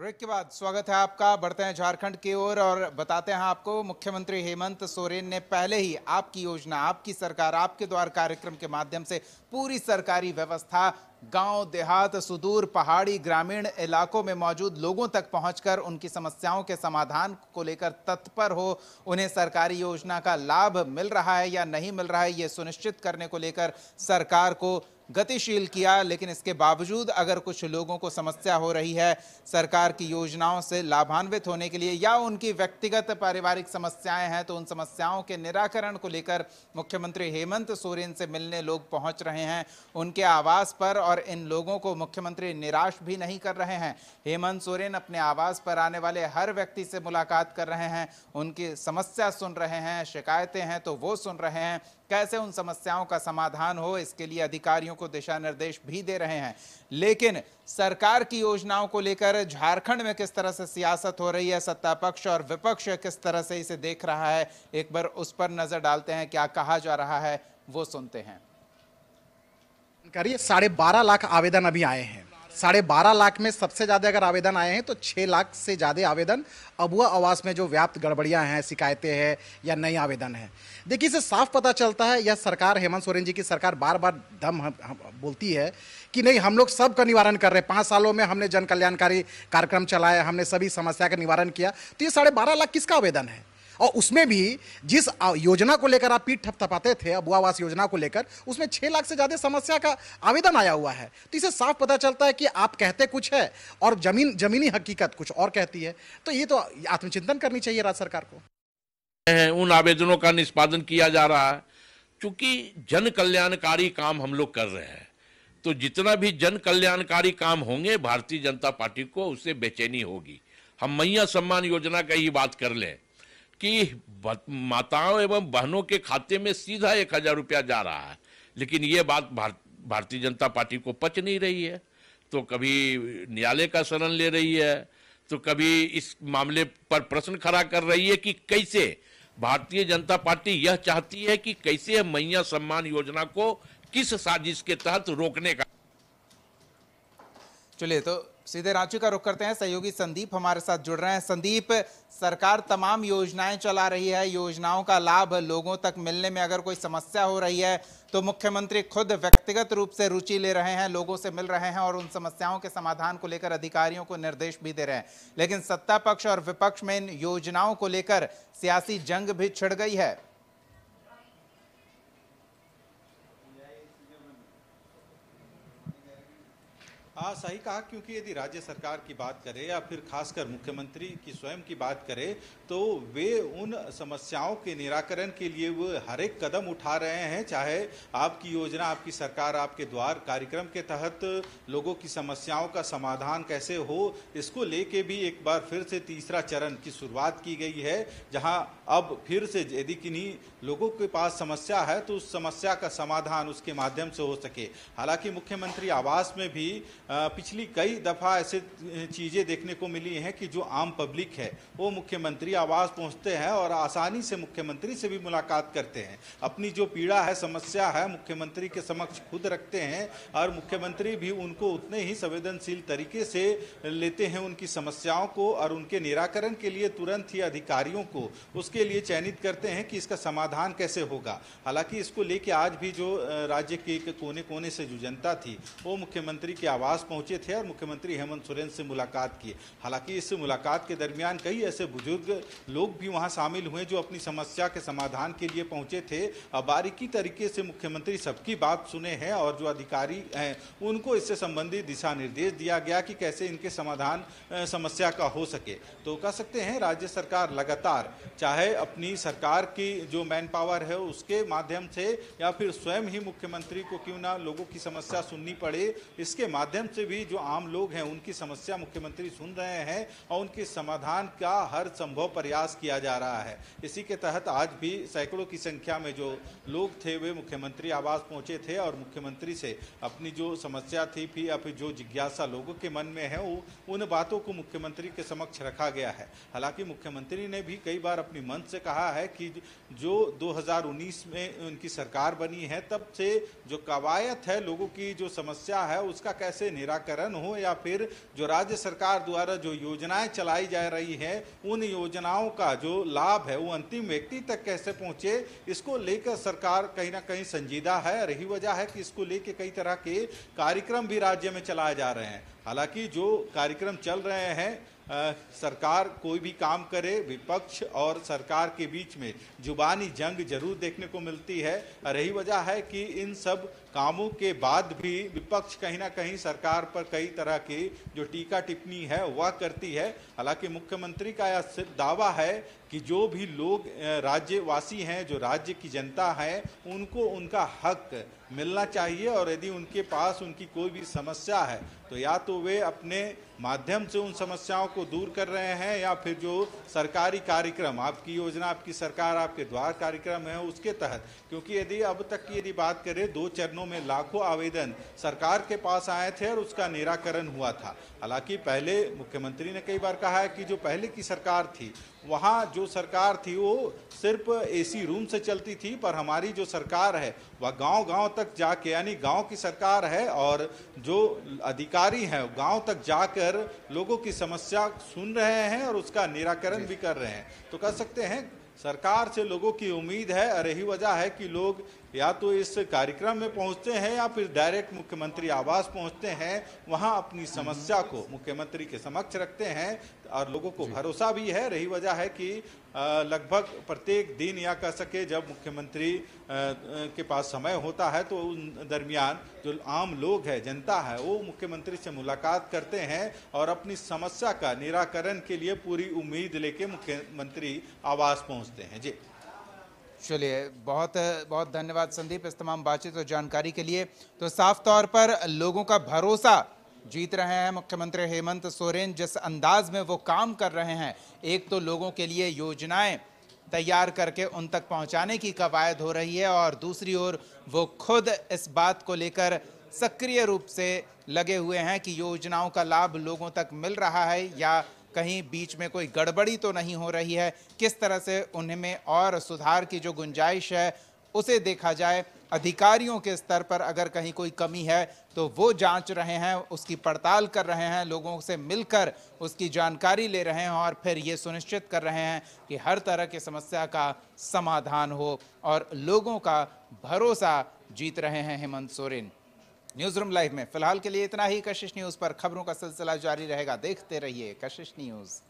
break के बाद स्वागत है आपका बढ़ते हैं झारखंड की ओर और, बताते हैं आपको मुख्यमंत्री हेमंत सोरेन ने पहले ही आपकी योजना आपकी सरकार आपके द्वार कार्यक्रम के माध्यम से पूरी सरकारी व्यवस्था गांव देहात सुदूर पहाड़ी ग्रामीण इलाकों में मौजूद लोगों तक पहुंचकर उनकी समस्याओं के समाधान को लेकर तत्पर हो उन्हें सरकारी योजना का लाभ मिल रहा है या नहीं मिल रहा है ये सुनिश्चित करने को लेकर सरकार को गतिशील किया लेकिन इसके बावजूद अगर कुछ लोगों को समस्या हो रही है सरकार की योजनाओं से लाभान्वित होने के लिए या उनकी व्यक्तिगत पारिवारिक समस्याएं हैं तो उन समस्याओं के निराकरण को लेकर मुख्यमंत्री हेमंत सोरेन से मिलने लोग पहुंच रहे हैं उनके आवास पर और इन लोगों को मुख्यमंत्री निराश भी नहीं कर रहे हैं हेमंत सोरेन अपने आवास पर आने वाले हर व्यक्ति से मुलाकात कर रहे हैं उनकी समस्या सुन रहे हैं शिकायतें हैं तो वो सुन रहे हैं कैसे उन समस्याओं का समाधान हो इसके लिए अधिकारियों को दिशा निर्देश भी दे रहे हैं लेकिन सरकार की योजनाओं को लेकर झारखंड में किस तरह से सियासत हो रही है सत्ता पक्ष और विपक्ष किस तरह से इसे देख रहा है एक बार उस पर नजर डालते हैं क्या कहा जा रहा है वो सुनते हैं करिए साढ़े बारह लाख आवेदन अभी आए हैं साढ़े बारह लाख में सबसे ज़्यादा अगर आवेदन आए हैं तो छः लाख से ज़्यादा आवेदन अबुआ आवास में जो व्याप्त गड़बड़ियाँ हैं शिकायतें हैं या नए आवेदन हैं देखिए इसे साफ पता चलता है यह सरकार हेमंत सोरेन जी की सरकार बार बार दम हम, हम बोलती है कि नहीं हम लोग सब का निवारण कर रहे हैं पाँच सालों में हमने जन कल्याणकारी कार्यक्रम चलाया हमने सभी समस्या का निवारण किया तो ये साढ़े बारह लाख किसका आवेदन है और उसमें भी जिस योजना को लेकर आप पीठ थपथपाते थे अब आवास योजना को लेकर उसमें छः लाख से ज़्यादा समस्या का आवेदन आया हुआ है तो इसे साफ पता चलता है कि आप कहते कुछ है और जमीन जमीनी हकीकत कुछ और कहती है तो ये तो आत्मचिंतन करनी चाहिए राज्य सरकार को उन आवेदनों का निष्पादन किया जा रहा है क्योंकि जन कल्याणकारी काम हम लोग कर रहे हैं तो जितना भी जन कल्याणकारी काम होंगे भारतीय जनता पार्टी को उससे बेचैनी होगी हम मैया सम्मान योजना का ही बात कर लें कि माताओं एवं बहनों के खाते में सीधा एक हजार रुपया जा रहा है लेकिन ये बात भार, भारतीय जनता पार्टी को पच नहीं रही है तो कभी न्यायालय का शरण ले रही है तो कभी इस मामले पर प्रश्न खड़ा कर रही है कि कैसे भारतीय जनता पार्टी यह चाहती है कि कैसे मैया सम्मान योजना को किस साजिश के तहत रोकने का चलिए तो सीधे रांची का रुख करते हैं सहयोगी संदीप हमारे साथ जुड़ रहे हैं संदीप सरकार तमाम योजनाएं चला रही है योजनाओं का लाभ लोगों तक मिलने में अगर कोई समस्या हो रही है तो मुख्यमंत्री खुद व्यक्तिगत रूप से रुचि ले रहे हैं लोगों से मिल रहे हैं और उन समस्याओं के समाधान को लेकर अधिकारियों को निर्देश भी दे रहे हैं लेकिन सत्ता पक्ष और विपक्ष में इन योजनाओं को लेकर सियासी जंग भी छिड़ गई है आ, हाँ, सही कहा क्योंकि यदि राज्य सरकार की बात करें या फिर खासकर मुख्यमंत्री की स्वयं की बात करें तो वे उन समस्याओं के निराकरण के लिए वो हर एक कदम उठा रहे हैं चाहे आपकी योजना आपकी सरकार आपके द्वार कार्यक्रम के तहत लोगों की समस्याओं का समाधान कैसे हो इसको लेके भी एक बार फिर से तीसरा चरण की शुरुआत की गई है जहाँ अब फिर से यदि किन्हीं लोगों के पास समस्या है तो उस समस्या का समाधान उसके माध्यम से हो सके हालांकि मुख्यमंत्री आवास में भी पिछली कई दफ़ा ऐसे चीज़ें देखने को मिली हैं कि जो आम पब्लिक है वो मुख्यमंत्री आवास पहुंचते हैं और आसानी से मुख्यमंत्री से भी मुलाकात करते हैं अपनी जो पीड़ा है समस्या है मुख्यमंत्री के समक्ष खुद रखते हैं और मुख्यमंत्री भी उनको उतने ही संवेदनशील तरीके से लेते हैं उनकी समस्याओं को और उनके निराकरण के लिए तुरंत ही अधिकारियों को उसके लिए चयनित करते हैं कि इसका समाधान कैसे होगा हालाँकि इसको लेके आज भी जो राज्य के कोने कोने से जो जनता थी वो मुख्यमंत्री के आवास पास पहुंचे थे और मुख्यमंत्री हेमंत सोरेन से मुलाकात की हालांकि इस मुलाकात के दरमियान कई ऐसे बुजुर्ग लोग भी वहां शामिल हुए जो अपनी समस्या के समाधान के लिए पहुंचे थे बारीकी तरीके से मुख्यमंत्री सबकी बात सुने हैं और जो अधिकारी हैं उनको इससे संबंधित दिशा निर्देश दिया गया कि कैसे इनके समाधान समस्या का हो सके तो कह सकते हैं राज्य सरकार लगातार चाहे अपनी सरकार की जो मैन पावर है उसके माध्यम से या फिर स्वयं ही मुख्यमंत्री को क्यों ना लोगों की समस्या सुननी पड़े इसके माध्यम पेरेंट्स भी जो आम लोग हैं उनकी समस्या मुख्यमंत्री सुन रहे हैं और उनके समाधान का हर संभव प्रयास किया जा रहा है इसी के तहत आज भी सैकड़ों की संख्या में जो लोग थे वे मुख्यमंत्री आवास पहुंचे थे और मुख्यमंत्री से अपनी जो समस्या थी फिर अब जो जिज्ञासा लोगों के मन में है वो उन बातों को मुख्यमंत्री के समक्ष रखा गया है हालांकि मुख्यमंत्री ने भी कई बार अपनी मंच से कहा है कि जो 2019 में उनकी सरकार बनी है तब से जो कवायद है लोगों की जो समस्या है उसका कैसे निराकरण हो या फिर जो राज्य सरकार द्वारा जो योजनाएं चलाई जा रही है उन योजनाओं का जो लाभ है वो अंतिम व्यक्ति तक कैसे पहुंचे इसको लेकर सरकार कहीं ना कहीं संजीदा है रही वजह है कि इसको लेकर कई तरह के कार्यक्रम भी राज्य में चलाए जा रहे हैं हालांकि जो कार्यक्रम चल रहे हैं आ, सरकार कोई भी काम करे विपक्ष और सरकार के बीच में जुबानी जंग जरूर देखने को मिलती है रही वजह है कि इन सब कामों के बाद भी विपक्ष कहीं ना कहीं सरकार पर कई तरह की जो टीका टिप्पणी है वह करती है हालांकि मुख्यमंत्री का यह सिर्फ दावा है कि जो भी लोग राज्यवासी हैं जो राज्य की जनता है उनको उनका हक मिलना चाहिए और यदि उनके पास उनकी कोई भी समस्या है तो या तो वे अपने माध्यम से उन समस्याओं को दूर कर रहे हैं या फिर जो सरकारी कार्यक्रम आपकी योजना आपकी सरकार आपके द्वार कार्यक्रम है उसके तहत क्योंकि यदि अब तक की यदि बात करें दो चरणों दिनों में लाखों आवेदन सरकार के पास आए थे और उसका निराकरण हुआ था हालांकि पहले मुख्यमंत्री ने कई बार कहा है कि जो पहले की सरकार थी वहाँ जो सरकार थी वो सिर्फ एसी रूम से चलती थी पर हमारी जो सरकार है वह गांव गांव तक जाके यानी गांव की सरकार है और जो अधिकारी हैं गांव तक जाकर लोगों की समस्या सुन रहे हैं और उसका निराकरण भी कर रहे हैं तो कह सकते हैं सरकार से लोगों की उम्मीद है और यही वजह है कि लोग या तो इस कार्यक्रम में पहुंचते हैं या फिर डायरेक्ट मुख्यमंत्री आवास पहुंचते हैं वहां अपनी समस्या को मुख्यमंत्री के समक्ष रखते हैं और लोगों को भरोसा भी है रही वजह है कि लगभग प्रत्येक दिन या कह सके जब मुख्यमंत्री के पास समय होता है तो उन दरमियान जो आम लोग हैं जनता है वो मुख्यमंत्री से मुलाकात करते हैं और अपनी समस्या का निराकरण के लिए पूरी उम्मीद लेके मुख्यमंत्री आवास पहुंचते हैं जी चलिए बहुत बहुत धन्यवाद संदीप इस तमाम बातचीत और जानकारी के लिए तो साफ तौर पर लोगों का भरोसा जीत रहे हैं मुख्यमंत्री हेमंत सोरेन जिस अंदाज में वो काम कर रहे हैं एक तो लोगों के लिए योजनाएं तैयार करके उन तक पहुंचाने की कवायद हो रही है और दूसरी ओर वो खुद इस बात को लेकर सक्रिय रूप से लगे हुए हैं कि योजनाओं का लाभ लोगों तक मिल रहा है या कहीं बीच में कोई गड़बड़ी तो नहीं हो रही है किस तरह से उनमें और सुधार की जो गुंजाइश है उसे देखा जाए अधिकारियों के स्तर पर अगर कहीं कोई कमी है तो वो जांच रहे हैं उसकी पड़ताल कर रहे हैं लोगों से मिलकर उसकी जानकारी ले रहे हैं और फिर ये सुनिश्चित कर रहे हैं कि हर तरह की समस्या का समाधान हो और लोगों का भरोसा जीत रहे हैं Hemant Soren news room live में फिलहाल के लिए इतना ही कशिश न्यूज़ पर खबरों का सिलसिला जारी रहेगा देखते रहिए कशिश न्यूज़